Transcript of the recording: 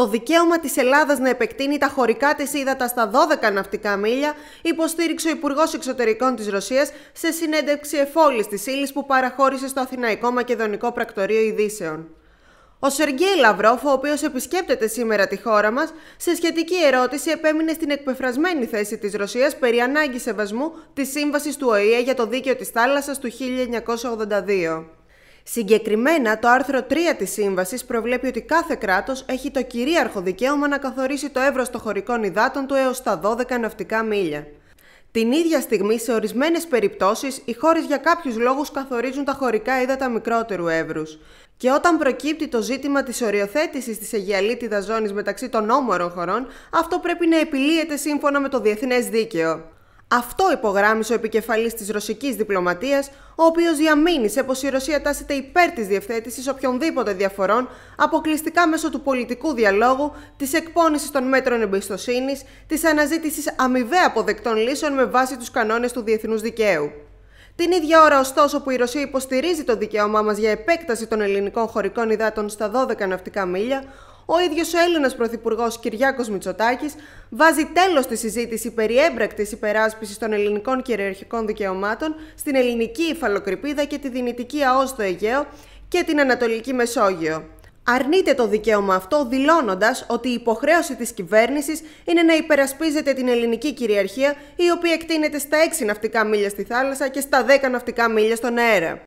το δικαίωμα της Ελλάδας να επεκτείνει τα χωρικά της ύδατα στα 12 ναυτικά μίλια, υποστήριξε ο Υπουργός Εξωτερικών της Ρωσίας σε συνέντευξη εφόλης της ύλης που παραχώρησε στο Αθηναϊκό Μακεδονικό Πρακτορείο Ειδήσεων. Ο Σεργέη Λαυρόφ, ο οποίος επισκέπτεται σήμερα τη χώρα μας, σε σχετική ερώτηση επέμεινε στην εκπεφρασμένη θέση της Ρωσίας περί ανάγκης σεβασμού της Σύμβασης του ΟΗΕ για το Δίκαιο της Θάλασσας του 1982. Συγκεκριμένα, το άρθρο 3 της Σύμβασης προβλέπει ότι κάθε κράτος έχει το κυρίαρχο δικαίωμα να καθορίσει το εύρος των χωρικών υδάτων του έως τα 12 ναυτικά μίλια. Την ίδια στιγμή, σε ορισμένες περιπτώσεις, οι χώρες για κάποιους λόγους καθορίζουν τα χωρικά ύδατα μικρότερου εύρους. Και όταν προκύπτει το ζήτημα της οριοθέτησης της Αιγιαλίτιδας ζώνης μεταξύ των όμορων χωρών, αυτό πρέπει να επιλύεται σύμφωνα με το διεθνές δίκαιο. Αυτό υπογράμμισε ο επικεφαλής της ρωσικής διπλωματίας, ο οποίος διαμήνυσε πως η Ρωσία τάσεται υπέρ της διευθέτησης οποιονδήποτε διαφορών αποκλειστικά μέσω του πολιτικού διαλόγου, της εκπώνηση των μέτρων εμπιστοσύνης, της αναζήτησης αμοιβαία αποδεκτών λύσεων με βάση τους κανόνες του διεθνούς δικαίου. Την ίδια ώρα, ωστόσο, που η Ρωσία υποστηρίζει το δικαίωμά μας για επέκταση των ελληνικών χωρικών υδάτων στα 12 ναυτικά μίλια, ο ίδιος ο Έλληνας Πρωθυπουργός Κυριάκος Μητσοτάκης βάζει τέλος στη συζήτηση περί έμπρακτης υπεράσπισης των ελληνικών κυριαρχικών δικαιωμάτων στην ελληνική υφαλοκρηπίδα και τη δυνητική ΑΟΣ στο Αιγαίο και την Ανατολική Μεσόγειο. Αρνείται το δικαίωμα αυτό δηλώνοντας ότι η υποχρέωση της κυβέρνησης είναι να υπερασπίζεται την ελληνική κυριαρχία, η οποία εκτείνεται στα 6 ναυτικά μίλια στη θάλασσα και στα 10 ναυτικά μίλια στον αέρα.